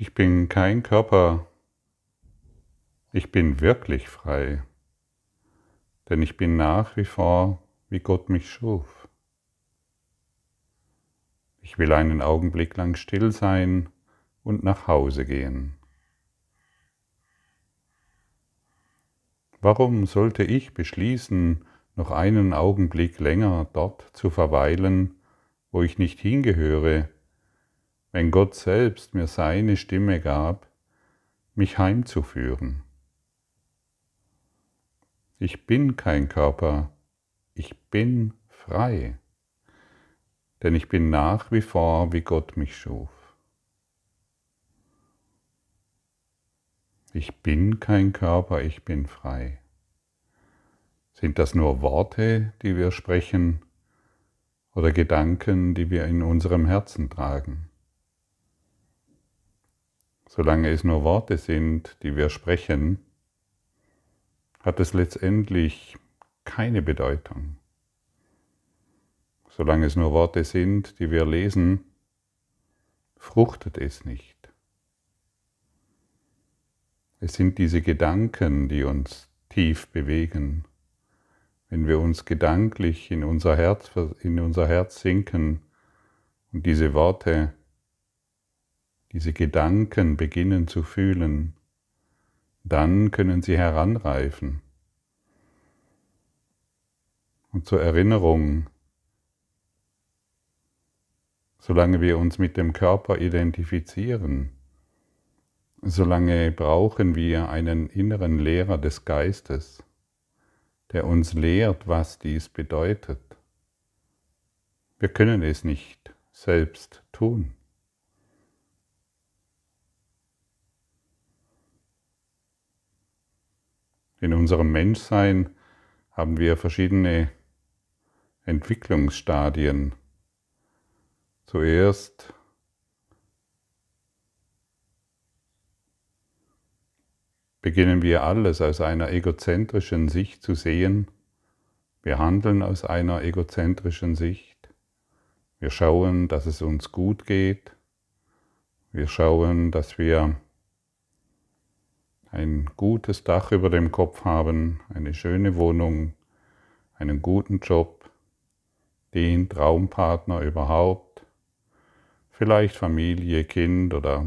Ich bin kein Körper. Ich bin wirklich frei. Denn ich bin nach wie vor, wie Gott mich schuf. Ich will einen Augenblick lang still sein und nach Hause gehen. Warum sollte ich beschließen, noch einen Augenblick länger dort zu verweilen, wo ich nicht hingehöre wenn Gott selbst mir seine Stimme gab, mich heimzuführen. Ich bin kein Körper, ich bin frei, denn ich bin nach wie vor, wie Gott mich schuf. Ich bin kein Körper, ich bin frei. Sind das nur Worte, die wir sprechen oder Gedanken, die wir in unserem Herzen tragen? solange es nur Worte sind, die wir sprechen, hat es letztendlich keine Bedeutung. Solange es nur Worte sind, die wir lesen, fruchtet es nicht. Es sind diese Gedanken, die uns tief bewegen. Wenn wir uns gedanklich in unser Herz, in unser Herz sinken und diese Worte diese Gedanken beginnen zu fühlen, dann können sie heranreifen. Und zur Erinnerung, solange wir uns mit dem Körper identifizieren, solange brauchen wir einen inneren Lehrer des Geistes, der uns lehrt, was dies bedeutet. Wir können es nicht selbst tun. In unserem Menschsein haben wir verschiedene Entwicklungsstadien. Zuerst beginnen wir alles aus einer egozentrischen Sicht zu sehen. Wir handeln aus einer egozentrischen Sicht. Wir schauen, dass es uns gut geht. Wir schauen, dass wir ein gutes Dach über dem Kopf haben, eine schöne Wohnung, einen guten Job, den Traumpartner überhaupt, vielleicht Familie, Kind oder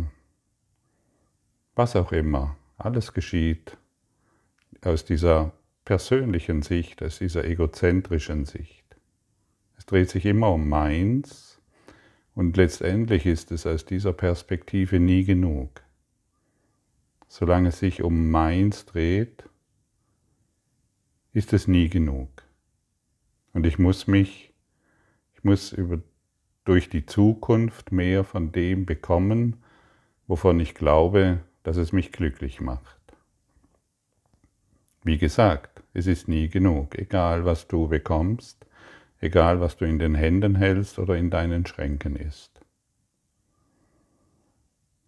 was auch immer. Alles geschieht aus dieser persönlichen Sicht, aus dieser egozentrischen Sicht. Es dreht sich immer um meins und letztendlich ist es aus dieser Perspektive nie genug solange es sich um meins dreht, ist es nie genug. Und ich muss mich, ich muss über, durch die Zukunft mehr von dem bekommen, wovon ich glaube, dass es mich glücklich macht. Wie gesagt, es ist nie genug, egal was du bekommst, egal was du in den Händen hältst oder in deinen Schränken ist.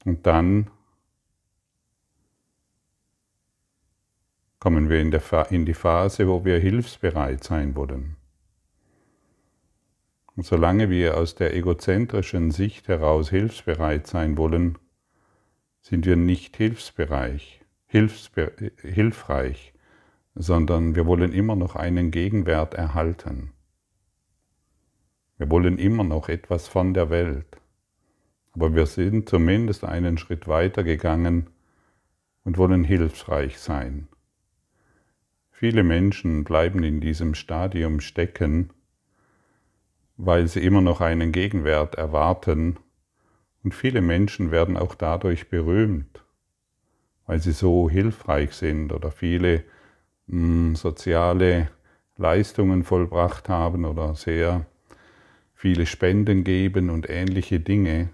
Und dann kommen wir in, in die Phase, wo wir hilfsbereit sein wollen. Und solange wir aus der egozentrischen Sicht heraus hilfsbereit sein wollen, sind wir nicht hilfsbereich, hilfsber hilfreich, sondern wir wollen immer noch einen Gegenwert erhalten. Wir wollen immer noch etwas von der Welt. Aber wir sind zumindest einen Schritt weiter gegangen und wollen hilfsreich sein. Viele Menschen bleiben in diesem Stadium stecken, weil sie immer noch einen Gegenwert erwarten und viele Menschen werden auch dadurch berühmt, weil sie so hilfreich sind oder viele mh, hm, soziale Leistungen vollbracht haben oder sehr viele Spenden geben und ähnliche Dinge.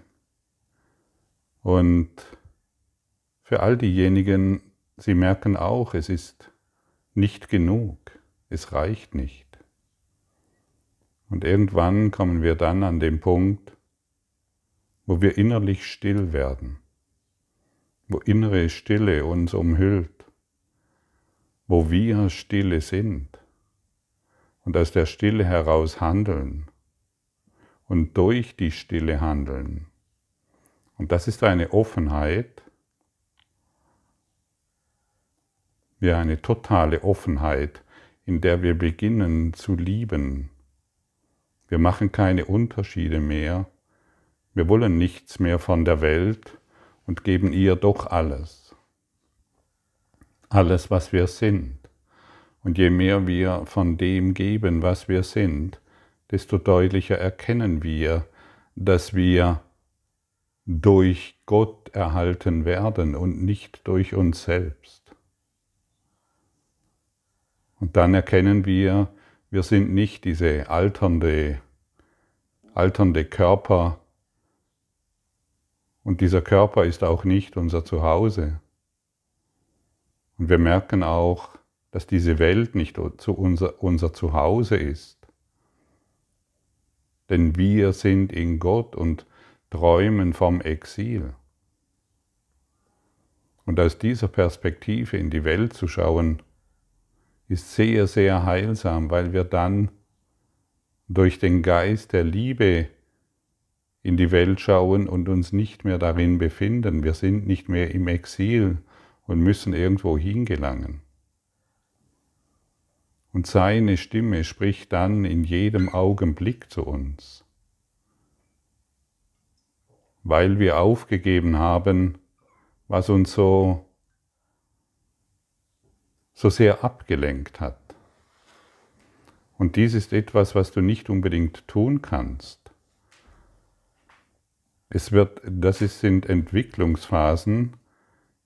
Und für all diejenigen, sie merken auch, es ist nicht genug. Es reicht nicht. Und irgendwann kommen wir dann an den Punkt, wo wir innerlich still werden, wo innere Stille uns umhüllt, wo wir Stille sind und aus der Stille heraus handeln und durch die Stille handeln. Und das ist eine Offenheit, wir eine totale Offenheit, in der wir beginnen zu lieben. Wir machen keine Unterschiede mehr. Wir wollen nichts mehr von der Welt und geben ihr doch alles. Alles, was wir sind. Und je mehr wir von dem geben, was wir sind, desto deutlicher erkennen wir, dass wir durch Gott erhalten werden und nicht durch uns selbst. Und dann erkennen wir, wir sind nicht diese alternde, alternde Körper. Und dieser Körper ist auch nicht unser Zuhause. Und wir merken auch, dass diese Welt nicht unser, unser Zuhause ist. Denn wir sind in Gott und träumen vom Exil. Und aus dieser Perspektive in die Welt zu schauen, ist sehr, sehr heilsam, weil wir dann durch den Geist der Liebe in die Welt schauen und uns nicht mehr darin befinden. Wir sind nicht mehr im Exil und müssen irgendwo hingelangen. Und seine Stimme spricht dann in jedem Augenblick zu uns, weil wir aufgegeben haben, was uns so so sehr abgelenkt hat. Und dies ist etwas, was du nicht unbedingt tun kannst. Es wird, das sind Entwicklungsphasen,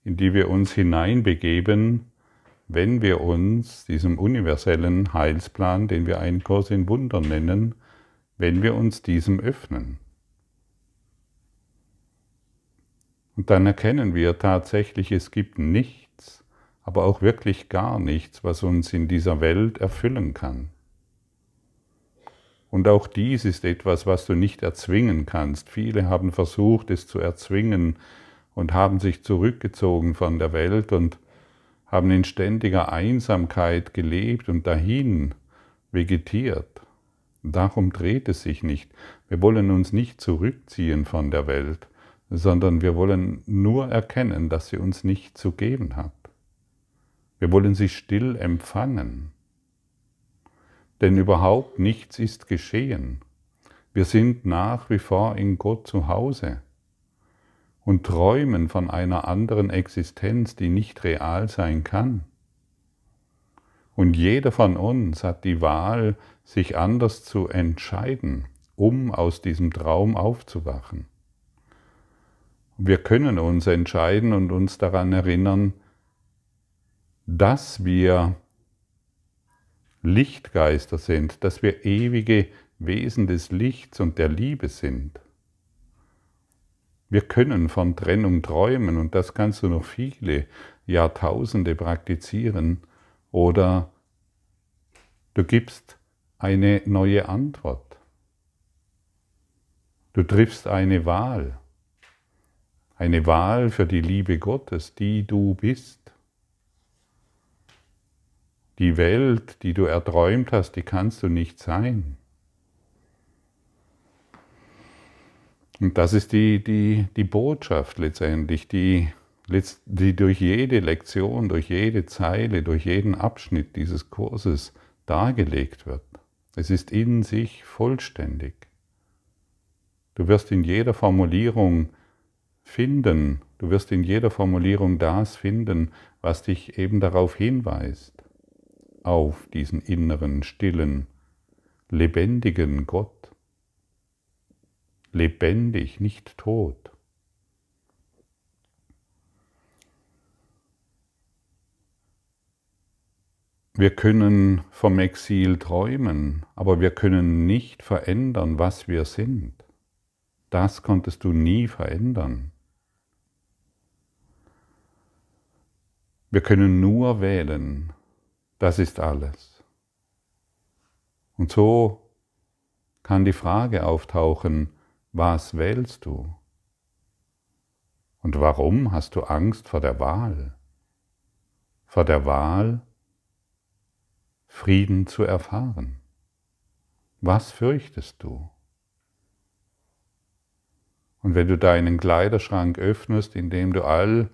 in die wir uns hineinbegeben, wenn wir uns diesem universellen Heilsplan, den wir einen Kurs in Wunder nennen, wenn wir uns diesem öffnen. Und dann erkennen wir tatsächlich, es gibt nicht aber auch wirklich gar nichts, was uns in dieser Welt erfüllen kann. Und auch dies ist etwas, was du nicht erzwingen kannst. Viele haben versucht, es zu erzwingen und haben sich zurückgezogen von der Welt und haben in ständiger Einsamkeit gelebt und dahin vegetiert. Darum dreht es sich nicht. Wir wollen uns nicht zurückziehen von der Welt, sondern wir wollen nur erkennen, dass sie uns nicht zu geben hat. Wir wollen sie still empfangen. Denn überhaupt nichts ist geschehen. Wir sind nach wie vor in Gott zu Hause und träumen von einer anderen Existenz, die nicht real sein kann. Und jeder von uns hat die Wahl, sich anders zu entscheiden, um aus diesem Traum aufzuwachen. Wir können uns entscheiden und uns daran erinnern, dass wir Lichtgeister sind, dass wir ewige Wesen des Lichts und der Liebe sind. Wir können von Trennung träumen und das kannst du noch viele Jahrtausende praktizieren oder du gibst eine neue Antwort. Du triffst eine Wahl, eine Wahl für die Liebe Gottes, die du bist. Die Welt, die du erträumt hast, die kannst du nicht sein. Und das ist die, die, die Botschaft letztendlich, die, die durch jede Lektion, durch jede Zeile, durch jeden Abschnitt dieses Kurses dargelegt wird. Es ist in sich vollständig. Du wirst in jeder Formulierung finden, du wirst in jeder Formulierung das finden, was dich eben darauf hinweist auf diesen inneren, stillen, lebendigen Gott. Lebendig, nicht tot. Wir können vom Exil träumen, aber wir können nicht verändern, was wir sind. Das konntest du nie verändern. Wir können nur wählen, das ist alles. Und so kann die Frage auftauchen, was wählst du? Und warum hast du Angst vor der Wahl? Vor der Wahl, Frieden zu erfahren. Was fürchtest du? Und wenn du deinen Kleiderschrank öffnest, in dem du all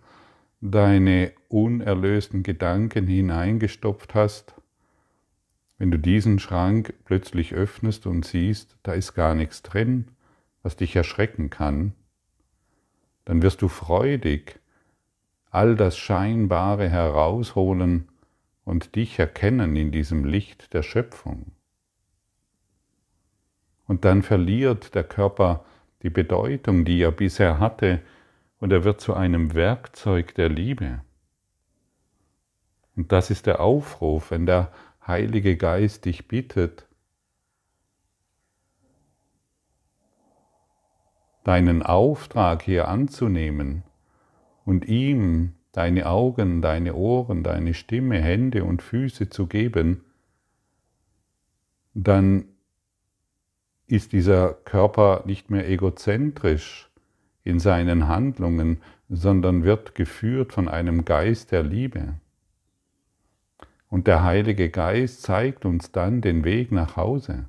deine unerlösten Gedanken hineingestopft hast, wenn du diesen Schrank plötzlich öffnest und siehst, da ist gar nichts drin, was dich erschrecken kann, dann wirst du freudig all das Scheinbare herausholen und dich erkennen in diesem Licht der Schöpfung. Und dann verliert der Körper die Bedeutung, die er bisher hatte, und er wird zu einem Werkzeug der Liebe. Und das ist der Aufruf, wenn der Heilige Geist dich bittet, deinen Auftrag hier anzunehmen und ihm deine Augen, deine Ohren, deine Stimme, Hände und Füße zu geben, dann ist dieser Körper nicht mehr egozentrisch, in seinen Handlungen, sondern wird geführt von einem Geist der Liebe. Und der Heilige Geist zeigt uns dann den Weg nach Hause.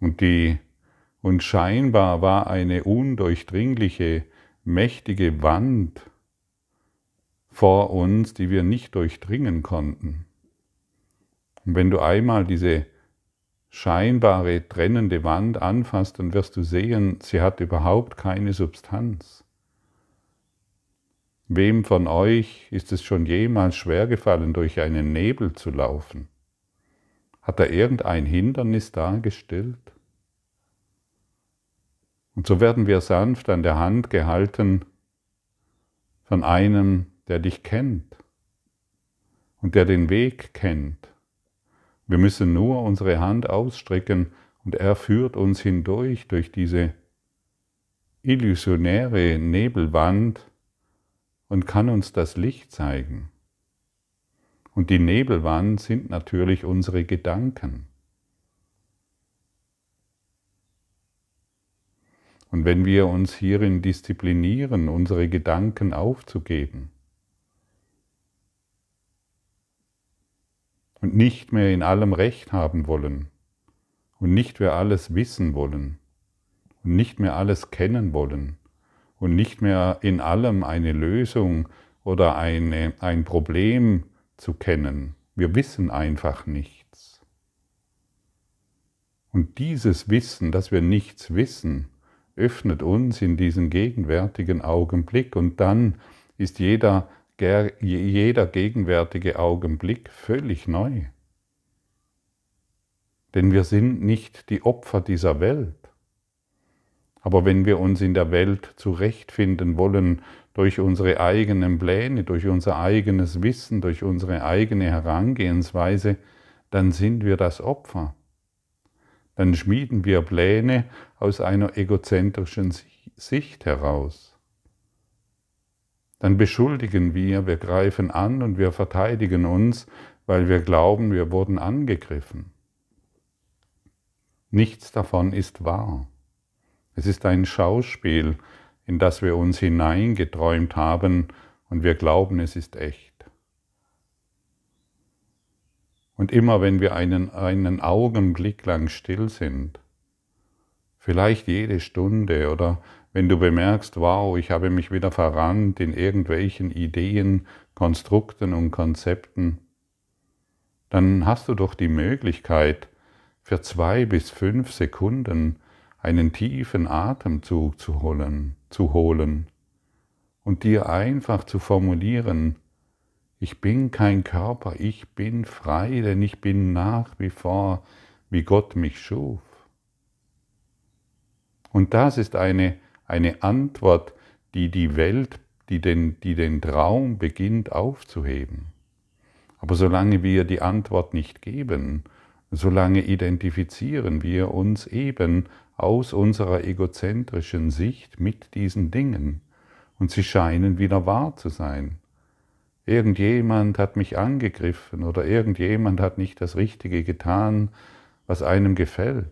Und, die, und scheinbar war eine undurchdringliche, mächtige Wand vor uns, die wir nicht durchdringen konnten. Und wenn du einmal diese scheinbare trennende Wand anfasst, dann wirst du sehen, sie hat überhaupt keine Substanz. Wem von euch ist es schon jemals schwergefallen, durch einen Nebel zu laufen? Hat er irgendein Hindernis dargestellt? Und so werden wir sanft an der Hand gehalten von einem, der dich kennt und der den Weg kennt wir müssen nur unsere Hand ausstrecken und er führt uns hindurch durch diese illusionäre Nebelwand und kann uns das Licht zeigen. Und die Nebelwand sind natürlich unsere Gedanken. Und wenn wir uns hierin disziplinieren, unsere Gedanken aufzugeben, und nicht mehr in allem Recht haben wollen und nicht mehr alles wissen wollen und nicht mehr alles kennen wollen und nicht mehr in allem eine Lösung oder eine, ein Problem zu kennen. Wir wissen einfach nichts. Und dieses Wissen, dass wir nichts wissen, öffnet uns in diesen gegenwärtigen Augenblick und dann ist jeder jeder gegenwärtige Augenblick völlig neu. Denn wir sind nicht die Opfer dieser Welt. Aber wenn wir uns in der Welt zurechtfinden wollen durch unsere eigenen Pläne, durch unser eigenes Wissen, durch unsere eigene Herangehensweise, dann sind wir das Opfer. Dann schmieden wir Pläne aus einer egozentrischen Sicht heraus dann beschuldigen wir, wir greifen an und wir verteidigen uns, weil wir glauben, wir wurden angegriffen. Nichts davon ist wahr. Es ist ein Schauspiel, in das wir uns hineingeträumt haben und wir glauben, es ist echt. Und immer wenn wir einen, einen Augenblick lang still sind, vielleicht jede Stunde oder wenn du bemerkst, wow, ich habe mich wieder verrannt in irgendwelchen Ideen, Konstrukten und Konzepten, dann hast du doch die Möglichkeit, für zwei bis fünf Sekunden einen tiefen Atemzug zu holen, zu holen und dir einfach zu formulieren, ich bin kein Körper, ich bin frei, denn ich bin nach wie vor, wie Gott mich schuf. Und das ist eine eine Antwort, die die Welt, die den, die den Traum beginnt aufzuheben. Aber solange wir die Antwort nicht geben, solange identifizieren wir uns eben aus unserer egozentrischen Sicht mit diesen Dingen und sie scheinen wieder wahr zu sein. Irgendjemand hat mich angegriffen oder irgendjemand hat nicht das Richtige getan, was einem gefällt.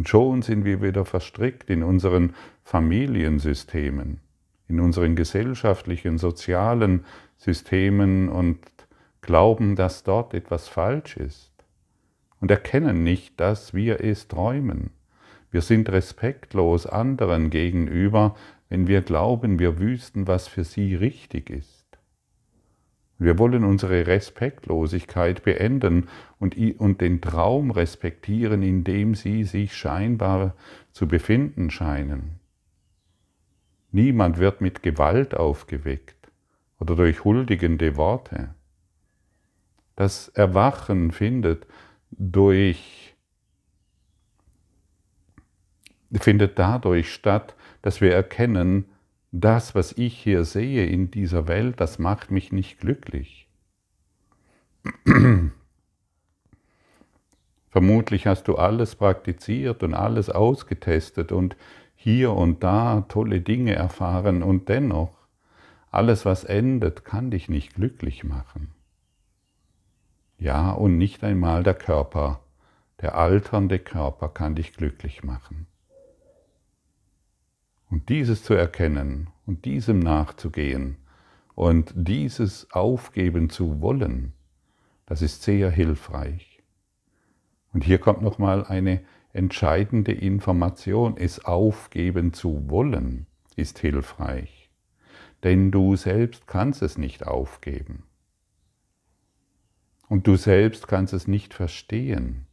Und schon sind wir wieder verstrickt in unseren Familiensystemen, in unseren gesellschaftlichen, sozialen Systemen und glauben, dass dort etwas falsch ist und erkennen nicht, dass wir es träumen. Wir sind respektlos anderen gegenüber, wenn wir glauben, wir wüssten, was für sie richtig ist. Wir wollen unsere Respektlosigkeit beenden und, und den Traum respektieren, in dem sie sich scheinbar zu befinden scheinen. Niemand wird mit Gewalt aufgeweckt oder durch huldigende Worte. Das Erwachen findet durch findet dadurch statt, dass wir erkennen, das, was ich hier sehe in dieser Welt, das macht mich nicht glücklich. Vermutlich hast du alles praktiziert und alles ausgetestet und hier und da tolle Dinge erfahren und dennoch, alles, was endet, kann dich nicht glücklich machen. Ja, und nicht einmal der Körper, der alternde Körper kann dich glücklich machen. Und dieses zu erkennen und diesem nachzugehen und dieses aufgeben zu wollen, das ist sehr hilfreich. Und hier kommt nochmal eine entscheidende Information. Es aufgeben zu wollen ist hilfreich. Denn du selbst kannst es nicht aufgeben. Und du selbst kannst es nicht verstehen.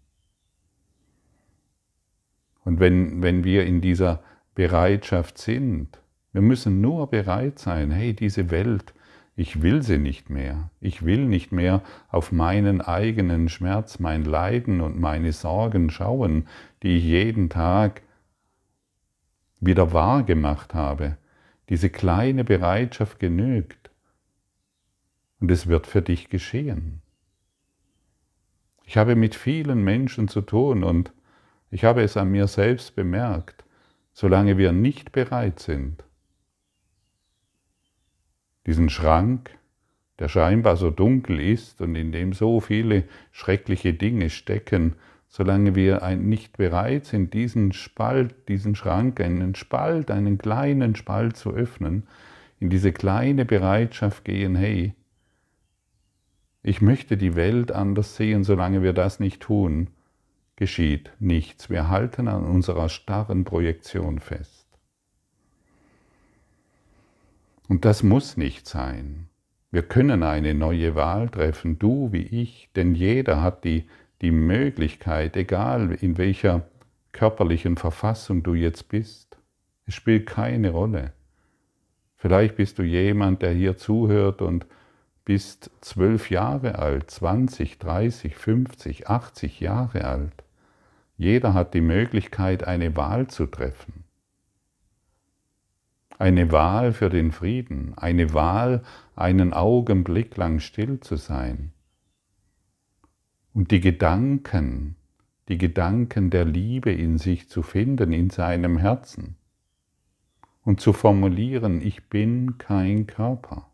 Und wenn, wenn wir in dieser Bereitschaft sind. Wir müssen nur bereit sein, hey, diese Welt, ich will sie nicht mehr. Ich will nicht mehr auf meinen eigenen Schmerz, mein Leiden und meine Sorgen schauen, die ich jeden Tag wieder wahr gemacht habe. Diese kleine Bereitschaft genügt. Und es wird für dich geschehen. Ich habe mit vielen Menschen zu tun und ich habe es an mir selbst bemerkt solange wir nicht bereit sind, diesen Schrank, der scheinbar so dunkel ist und in dem so viele schreckliche Dinge stecken, solange wir nicht bereit sind, diesen Spalt, diesen Schrank, einen Spalt, einen kleinen Spalt zu öffnen, in diese kleine Bereitschaft gehen, hey, ich möchte die Welt anders sehen, solange wir das nicht tun, geschieht nichts. Wir halten an unserer starren Projektion fest. Und das muss nicht sein. Wir können eine neue Wahl treffen, du wie ich, denn jeder hat die, die Möglichkeit, egal in welcher körperlichen Verfassung du jetzt bist. Es spielt keine Rolle. Vielleicht bist du jemand, der hier zuhört und bist zwölf Jahre alt, 20, 30, 50, 80 Jahre alt. Jeder hat die Möglichkeit, eine Wahl zu treffen. Eine Wahl für den Frieden, eine Wahl, einen Augenblick lang still zu sein. Und die Gedanken, die Gedanken der Liebe in sich zu finden, in seinem Herzen. Und zu formulieren, ich bin kein Körper.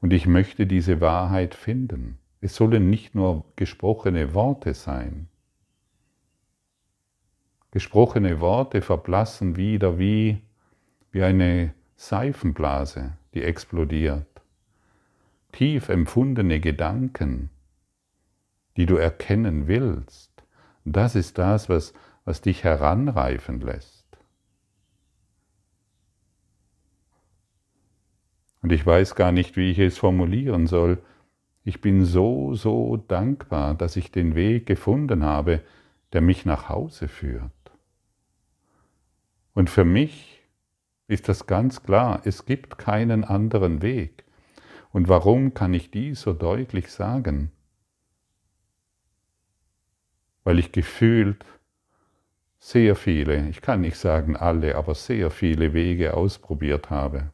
Und ich möchte diese Wahrheit finden. Es sollen nicht nur gesprochene Worte sein. Gesprochene Worte verblassen wieder wie, wie eine Seifenblase, die explodiert. Tief empfundene Gedanken, die du erkennen willst, das ist das, was, was dich heranreifen lässt. Und ich weiß gar nicht, wie ich es formulieren soll. Ich bin so, so dankbar, dass ich den Weg gefunden habe, der mich nach Hause führt. Und für mich ist das ganz klar, es gibt keinen anderen Weg. Und warum kann ich die so deutlich sagen? Weil ich gefühlt sehr viele, ich kann nicht sagen alle, aber sehr viele Wege ausprobiert habe.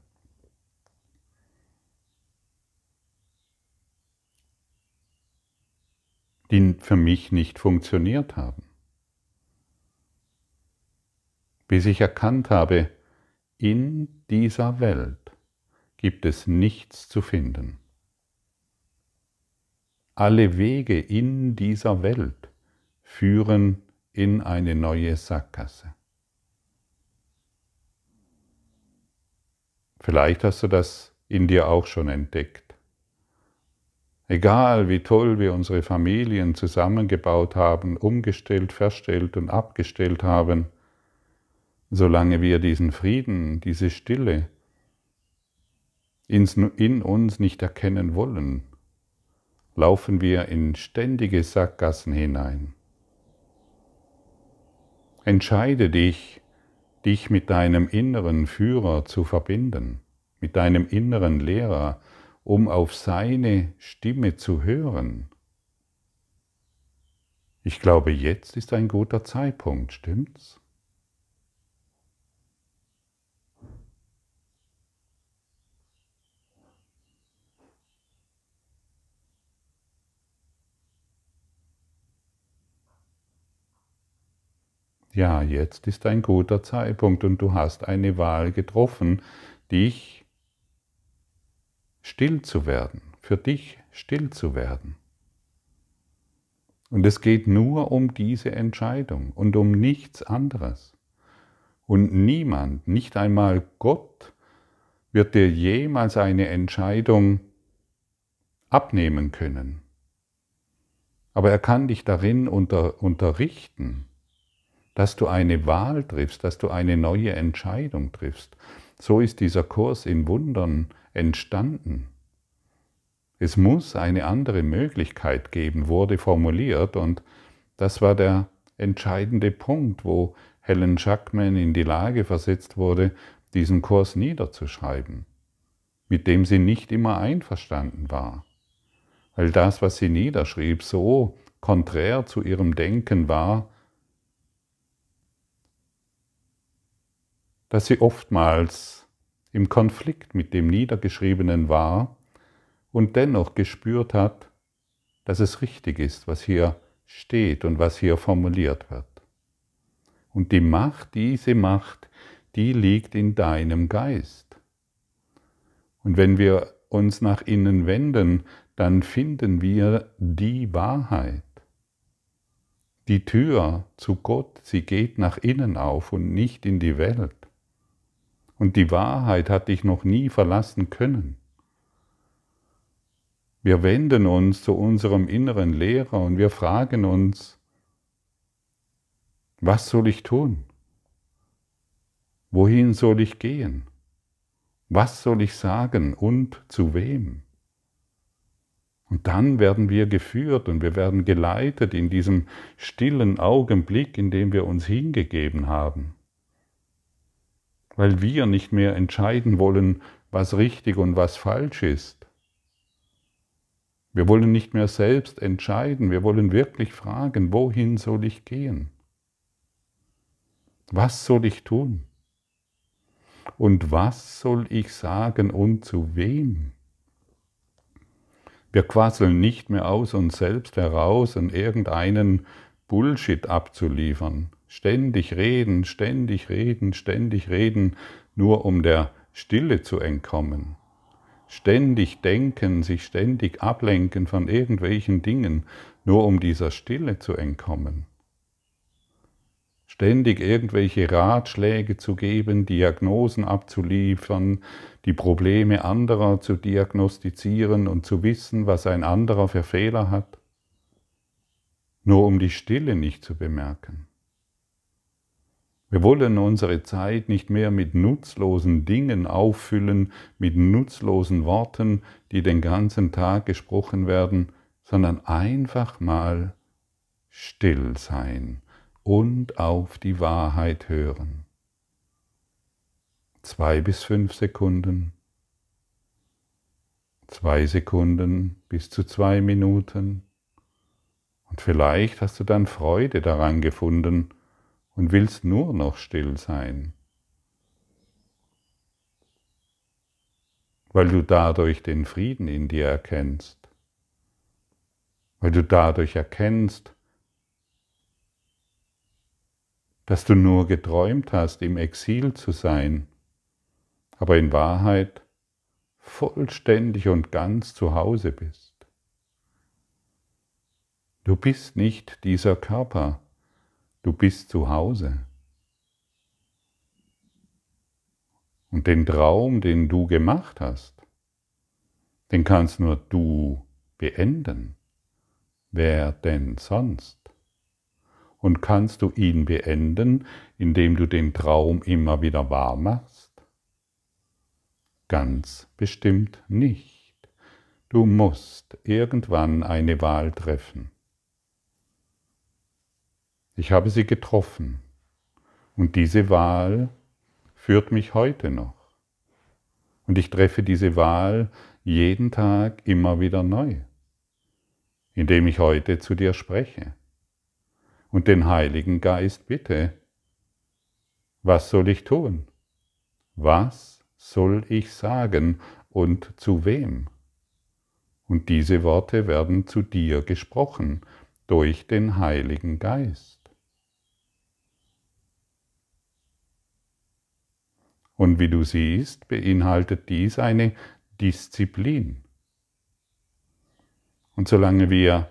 die für mich nicht funktioniert haben bis ich erkannt habe, in dieser Welt gibt es nichts zu finden. Alle Wege in dieser Welt führen in eine neue Sackgasse. Vielleicht hast du das in dir auch schon entdeckt. Egal wie toll wir unsere Familien zusammengebaut haben, umgestellt, verstellt und abgestellt haben, solange wir diesen Frieden, diese Stille in uns nicht erkennen wollen, laufen wir in ständige Sackgassen hinein. Entscheide dich, dich mit deinem inneren Führer zu verbinden, mit deinem inneren Lehrer, um auf seine Stimme zu hören. Ich glaube, jetzt ist ein guter Zeitpunkt, stimmt's? ja, jetzt ist ein guter Zeitpunkt und du hast eine Wahl getroffen, dich still zu werden, für dich still zu werden. Und es geht nur um diese Entscheidung und um nichts anderes. Und niemand, nicht einmal Gott, wird dir jemals eine Entscheidung abnehmen können. Aber er kann dich darin unter, unterrichten dass du eine Wahl triffst, dass du eine neue Entscheidung triffst. So ist dieser Kurs in Wundern entstanden. Es muss eine andere Möglichkeit geben, wurde formuliert und das war der entscheidende Punkt, wo Helen Schackman in die Lage versetzt wurde, diesen Kurs niederzuschreiben, mit dem sie nicht immer einverstanden war, weil das, was sie niederschrieb, so konträr zu ihrem Denken war, dass sie oftmals im Konflikt mit dem Niedergeschriebenen war und dennoch gespürt hat, dass es richtig ist, was hier steht und was hier formuliert wird. Und die Macht, diese Macht, die liegt in deinem Geist. Und wenn wir uns nach innen wenden, dann finden wir die Wahrheit. Die Tür zu Gott, sie geht nach innen auf und nicht in die Welt. Und die Wahrheit hat dich noch nie verlassen können. Wir wenden uns zu unserem inneren Lehrer und wir fragen uns, was soll ich tun? Wohin soll ich gehen? Was soll ich sagen und zu wem? Und dann werden wir geführt und wir werden geleitet in diesem stillen Augenblick, in dem wir uns hingegeben haben weil wir nicht mehr entscheiden wollen, was richtig und was falsch ist. Wir wollen nicht mehr selbst entscheiden, wir wollen wirklich fragen, wohin soll ich gehen? Was soll ich tun? Und was soll ich sagen und zu wem? Wir quasseln nicht mehr aus uns selbst heraus, um irgendeinen Bullshit abzuliefern, Ständig reden, ständig reden, ständig reden, nur um der Stille zu entkommen. Ständig denken, sich ständig ablenken von irgendwelchen Dingen, nur um dieser Stille zu entkommen. Ständig irgendwelche Ratschläge zu geben, Diagnosen abzuliefern, die Probleme anderer zu diagnostizieren und zu wissen, was ein anderer für Fehler hat, nur um die Stille nicht zu bemerken. Wir wollen unsere Zeit nicht mehr mit nutzlosen Dingen auffüllen, mit nutzlosen Worten, die den ganzen Tag gesprochen werden, sondern einfach mal still sein und auf die Wahrheit hören. Zwei bis fünf Sekunden, zwei Sekunden bis zu zwei Minuten. Und vielleicht hast du dann Freude daran gefunden, und willst nur noch still sein, weil du dadurch den Frieden in dir erkennst, weil du dadurch erkennst, dass du nur geträumt hast, im Exil zu sein, aber in Wahrheit vollständig und ganz zu Hause bist. Du bist nicht dieser Körper, Du bist zu Hause. Und den Traum, den du gemacht hast, den kannst nur du beenden. Wer denn sonst? Und kannst du ihn beenden, indem du den Traum immer wieder wahr machst? Ganz bestimmt nicht. Du musst irgendwann eine Wahl treffen. Ich habe sie getroffen. Und diese Wahl führt mich heute noch. Und ich treffe diese Wahl jeden Tag immer wieder neu, indem ich heute zu dir spreche und den Heiligen Geist bitte, was soll ich tun? Was soll ich sagen und zu wem? Und diese Worte werden zu dir gesprochen durch den Heiligen Geist. Und wie du siehst, beinhaltet dies eine Disziplin. Und solange wir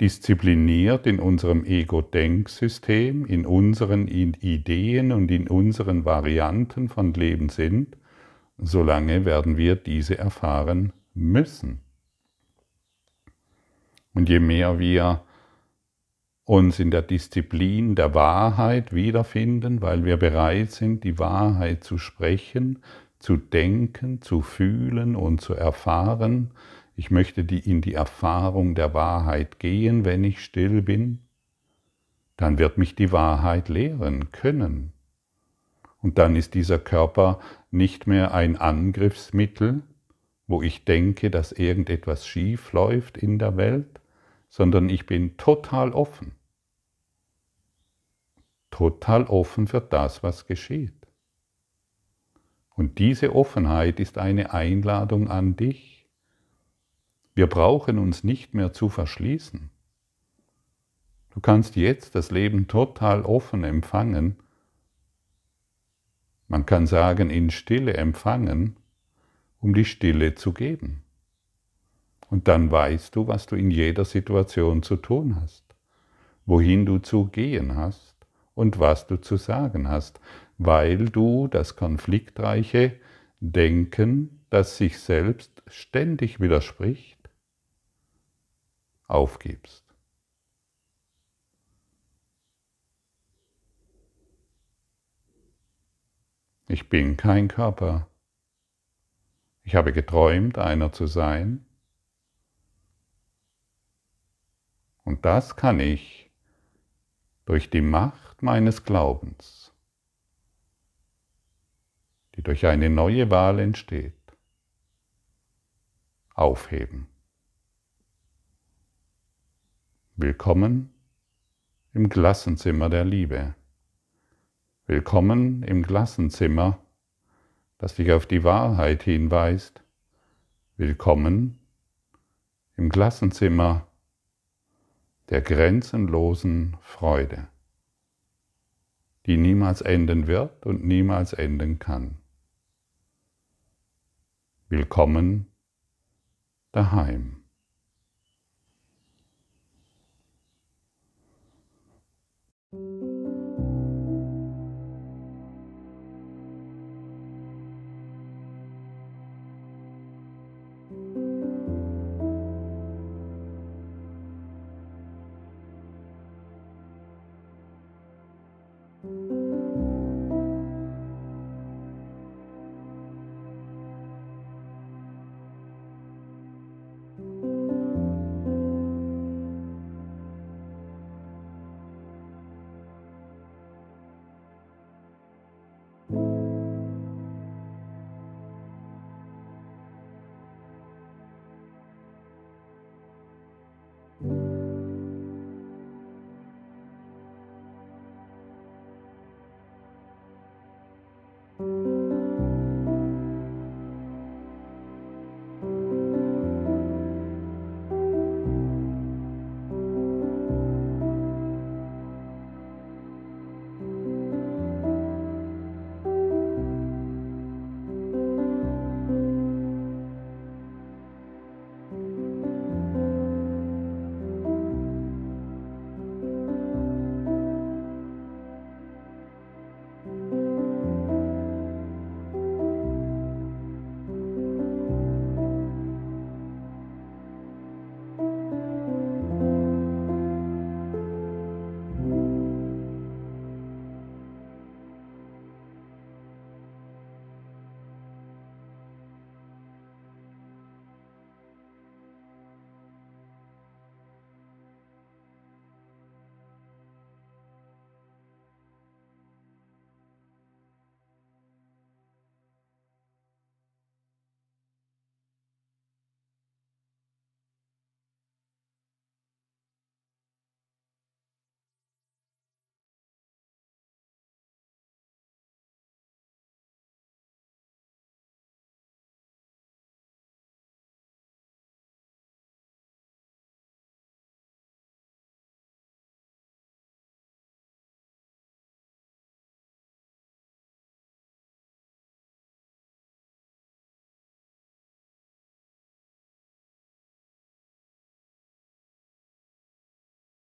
diszipliniert in unserem Ego-Denksystem, in unseren Ideen und in unseren Varianten von Leben sind, solange werden wir diese erfahren müssen. Und je mehr wir uns in der Disziplin der Wahrheit wiederfinden, weil wir bereit sind, die Wahrheit zu sprechen, zu denken, zu fühlen und zu erfahren. Ich möchte die, in die Erfahrung der Wahrheit gehen, wenn ich still bin. Dann wird mich die Wahrheit lehren können. Und dann ist dieser Körper nicht mehr ein Angriffsmittel, wo ich denke, dass irgendetwas schief läuft in der Welt, sondern ich bin total offen. Total offen für das, was geschieht. Und diese Offenheit ist eine Einladung an dich. Wir brauchen uns nicht mehr zu verschließen. Du kannst jetzt das Leben total offen empfangen. Man kann sagen, in Stille empfangen, um die Stille zu geben. Und dann weißt du, was du in jeder Situation zu tun hast, wohin du zu gehen hast und was du zu sagen hast, weil du das konfliktreiche Denken, das sich selbst ständig widerspricht, aufgibst. Ich bin kein Körper. Ich habe geträumt, einer zu sein. Und das kann ich durch die Macht meines Glaubens, die durch eine neue Wahl entsteht, aufheben. Willkommen im Klassenzimmer der Liebe. Willkommen im Klassenzimmer, das dich auf die Wahrheit hinweist. Willkommen im Klassenzimmer der grenzenlosen Freude, die niemals enden wird und niemals enden kann. Willkommen daheim.